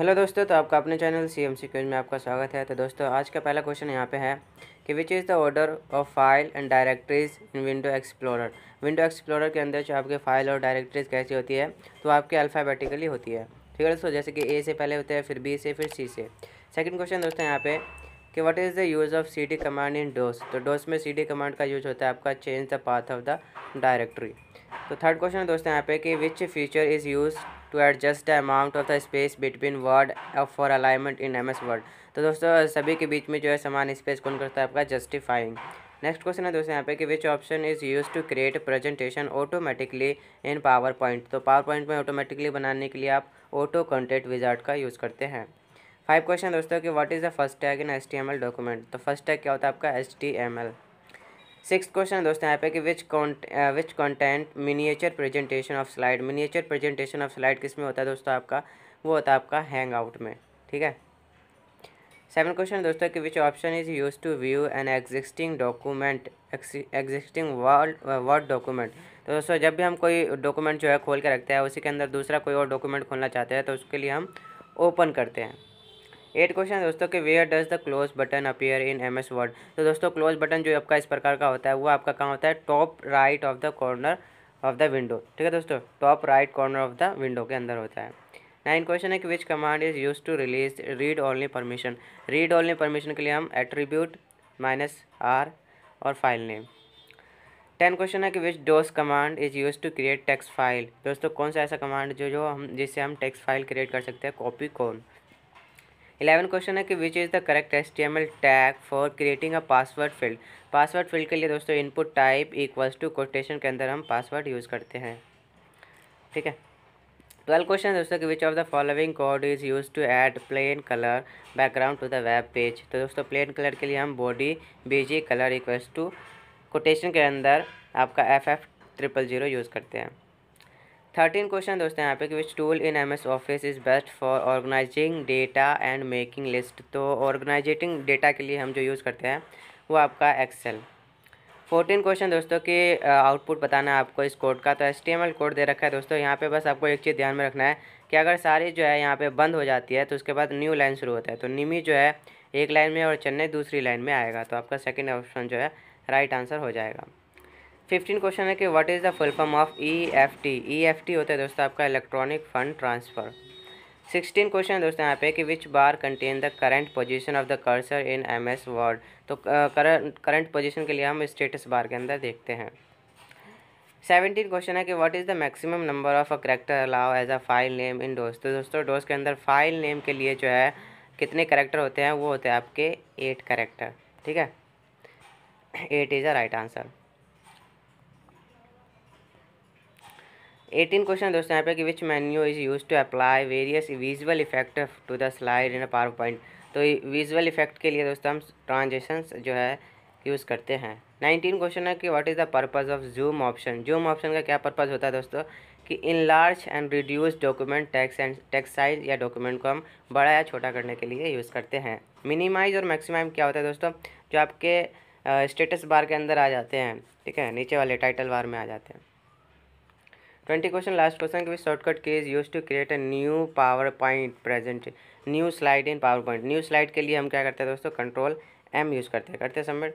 hello दोस्तों तो आपका अपने चैनल सी एम क्यूज में आपका स्वागत है तो दोस्तों आज का पहला क्वेश्चन यहाँ पे है कि which is the order of file and directories in window explorer window explorer के अंदर जो आपके फाइल और डायरेक्टरीज कैसी होती है तो आपके अल्फ़ाबेटिकली होती है ठीक है दोस्तों जैसे कि ए से पहले होते हैं फिर बी से फिर सी से सेकेंड क्वेश्चन दोस्तों यहाँ पे कि what is the use of C D command in DOS तो डोस में सी डी कमांड का यूज़ होता है आपका change the path of the directory तो थर्ड क्वेश्चन दोस्तों यहाँ पे कि which feature is use to adjust the amount of the space between word for for alignment in M S Word तो दोस्तों सभी के बीच में जो है समान स्पेस कौन करता है आपका जस्टिफाइंग नेक्स्ट क्वेश्चन है दोस्तों यहाँ पे कि which option is use to create presentation automatically in PowerPoint तो पावर पॉइंट में ऑटोमेटिकली बनाने के लिए आप ऑटो कंटेंट विजार्ट का यूज़ करते हैं फाइव क्वेश्चन दोस्तों कि what is the first tag in S document तो फर्स्ट टैग क्या होता है आपका एच सिक्स क्वेश्चन है दोस्तों यहाँ पे कि which cont which content miniature presentation of slide miniature presentation of slide किस में होता है दोस्तों आपका वो होता है आपका हैंग आउट में ठीक है सेवन क्वेश्चन है दोस्तों कि which option is use to view an existing document existing world word document तो दोस्तों जब भी हम कोई डॉक्यूमेंट जो है खोल के रखते हैं उसी के अंदर दूसरा कोई और डॉक्यूमेंट खोलना चाहते हैं तो उसके लिए हम ओपन करते हैं एट क्वेश्चन दोस्तों कि where does the close button appear in M S Word तो दोस्तों क्लोज बटन जो आपका इस प्रकार का होता है वो आपका कहाँ होता है top right of the corner of the window ठीक है दोस्तों top right corner of the window के अंदर होता है नाइन क्वेश्चन है कि which command is use to release read only permission read only permission के लिए हम एट्रीब्यूट माइनस आर और फाइल नेम टेन क्वेश्चन है कि which DOS command is use to create text file दोस्तों कौन सा ऐसा कमांड जो जो हम जिससे हम टेक्स्ट फाइल क्रिएट कर सकते हैं कॉपी कौन इलेवन क्वेश्चन है कि which is the correct S T M L tag for creating a password field password field के लिए दोस्तों input type equals to quotation के अंदर हम पासवर्ड यूज़ करते हैं ठीक है ट्वेल्व क्वेश्चन है दोस्तों कि which of the following code is use to add plain colour background to the web page तो दोस्तों प्लेन कलर के लिए हम body BG colour equals to quotation के अंदर आपका F F triple zero use करते हैं थर्टीन क्वेश्चन दोस्तों यहाँ पे कि which tool in M S Office is best for organising data and making list तो ऑर्गेनाइजेटिंग डेटा के लिए हम जो यूज़ करते हैं वो आपका एक्सेल फोर्टीन क्वेश्चन दोस्तों कि आउटपुट बताना है आपको इस कोड का तो S T M L code दे रखा है दोस्तों यहाँ पे बस आपको एक चीज़ ध्यान में रखना है कि अगर सारी जो है यहाँ पे बंद हो जाती है तो उसके बाद न्यू लाइन शुरू होता है तो निमी जो है एक लाइन में और चेन्नई दूसरी लाइन में आएगा तो आपका सेकेंड ऑप्शन जो है राइट आंसर हो जाएगा फिफ्टीन क्वेश्चन है कि what is the full form of E F T E F T होता है दोस्तों आपका electronic fund transfer sixteen question है दोस्तों यहाँ पे कि which bar contain the current position of the cursor in M S Word तो करंट पोजीशन के लिए हम स्टेटस बार के अंदर देखते हैं सेवनटीन क्वेश्चन है कि what is the maximum number of a character allow as a file name in DOS तो दोस्तों डोज के अंदर फाइल नेम के लिए जो है कितने करेक्टर होते हैं वो होते हैं आपके एट करेक्टर ठीक है eight is a right answer eighteen question दोस्तों यहाँ पे कि which menu is use to apply various visual effect to the slide in a PowerPoint तो विजुअल इफेक्ट के लिए दोस्तों हम ट्रांजेक्शन जो है यूज़ करते हैं नाइनटीन क्वेश्चन है कि what is the purpose of zoom option zoom option का क्या पर्पज़ होता है दोस्तों कि enlarge and reduce document text and text size या डॉक्यूमेंट को हम बड़ा या छोटा करने के लिए यूज़ करते हैं मिनिमाइज और मैक्सिमाइज क्या होता है दोस्तों जो आपके स्टेटस बार के अंदर आ जाते हैं ठीक है नीचे वाले टाइटल बार में आ जाते हैं ट्वेंटी क्वेश्चन लास्ट क्वेश्चन के शॉर्टकट की is use to create a new PowerPoint present new slide in PowerPoint new slide के लिए हम क्या करते हैं दोस्तों कंट्रोल एम यूज़ करते हैं करते समय